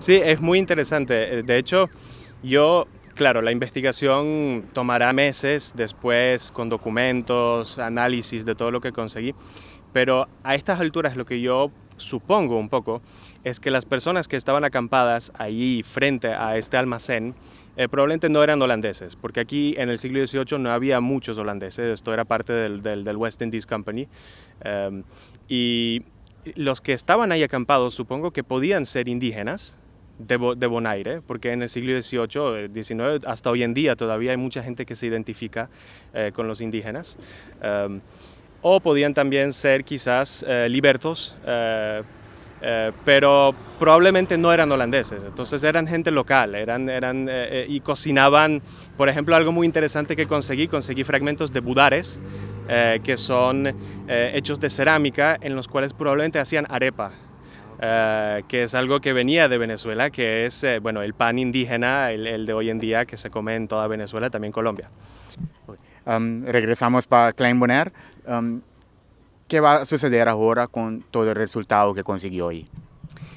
Sí, es muy interesante. Eh, de hecho, yo, claro, la investigación tomará meses después con documentos, análisis de todo lo que conseguí, pero a estas alturas lo que yo supongo un poco es que las personas que estaban acampadas ahí frente a este almacén eh, probablemente no eran holandeses, porque aquí en el siglo XVIII no había muchos holandeses, esto era parte del, del, West Indies Company. Eh, y los que estaban ahí acampados supongo que podían ser indígenas, de, Bonaire, porque en el siglo XVIII, eh, XIX, hasta hoy en día todavía hay mucha gente que se identifica eh, con los indígenas. Em, o podían también ser quizás eh, libertos, pero probablemente no eran holandeses, entonces eran gente local, eran, eran y cocinaban, por ejemplo, algo muy interesante que conseguí, conseguí fragmentos de budares, que son hechos de cerámica, en los cuales probablemente hacían arepa, eh, que es algo que venía de Venezuela, que es eh, bueno, el pan indígena, el, de hoy en día que se come en toda Venezuela, también Colombia. Um, regresamos para Klein Bonner. Um, ¿Qué va a suceder ahora con todo el resultado que consiguió hoy?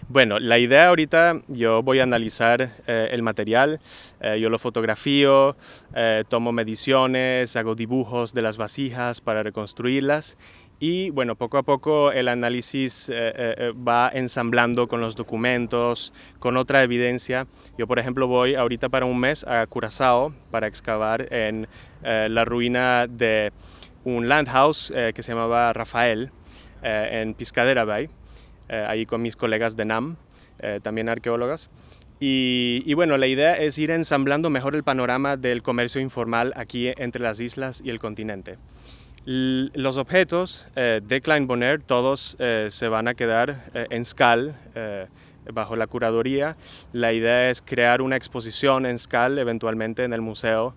Bueno, la idea ahorita, yo voy a analizar eh, el material, yo lo fotografío, tomo mediciones, hago dibujos de las vasijas para reconstruirlas y bueno, poco a poco el análisis eh, eh, eh, va ensamblando con los documentos, con otra evidencia. Yo, por ejemplo, voy ahorita para un mes a Curazao para excavar en la ruina de un landhouse que se llamaba Rafael en Piscadera Bay, ahí con mis colegas de NAM, también arqueólogas. y, bueno, la idea es ir ensamblando mejor el panorama del comercio informal aquí entre las islas y el continente. Los objetos eh, de Klein Bonner todos eh, se van a quedar eh, en SCAL bajo la curaduría. La idea es crear una exposición en SCAL eventualmente en el Museo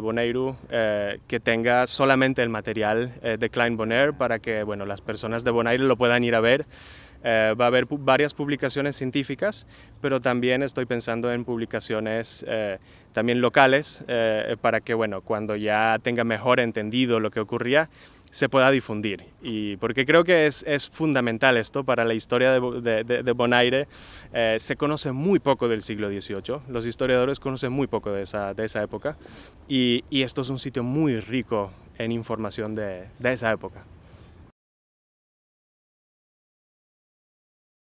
Boneiru que tenga solamente el material de Klein Bonner para que bueno, las personas de Bonaire lo puedan ir a ver. Eh, va a haber varias publicaciones científicas, pero también estoy pensando en publicaciones eh, también locales eh, para que, bueno, cuando ya tenga mejor entendido lo que ocurría, se pueda difundir. Y porque creo que es, fundamental esto para la historia de, Bonaire. se conoce muy poco del siglo XVIII, los historiadores conocen muy poco de esa, época y, esto es un sitio muy rico en información de esa época.